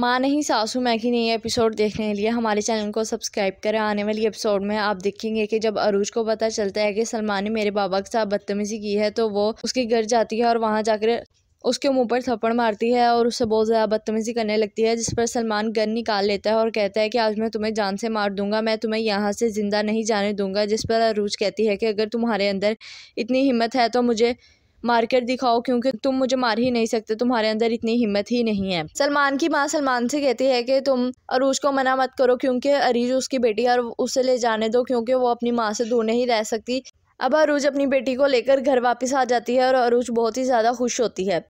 माँ नहीं सासू मैं की नहीं एपिसोड देखने के लिए हमारे चैनल को सब्सक्राइब करें आने वाली एपिसोड में आप देखेंगे कि जब अरूज को पता चलता है कि सलमान ने मेरे बाबा के साथ बदतमीजी की है तो वो उसके घर जाती है और वहाँ जाकर उसके मुंह पर थप्पड़ मारती है और उससे बहुत ज़्यादा बदतमीजी करने लगती है जिस पर सलमान गन निकाल लेता है और कहता है कि आज मैं तुम्हें जान से मार दूंगा मैं तुम्हें यहाँ से ज़िंदा नहीं जाने दूंगा जिस पर अरूज कहती है कि अगर तुम्हारे अंदर इतनी हिम्मत है तो मुझे कर दिखाओ क्योंकि तुम मुझे मार ही नहीं सकते तुम्हारे अंदर इतनी हिम्मत ही नहीं है सलमान की माँ सलमान से कहती है कि तुम अरूज को मना मत करो क्योंकि अरीज उसकी बेटी है और उसे ले जाने दो क्योंकि वो अपनी माँ से दूर नहीं रह सकती अब अरूज अपनी बेटी को लेकर घर वापस आ जाती है और अरूज बहुत ही ज़्यादा खुश होती है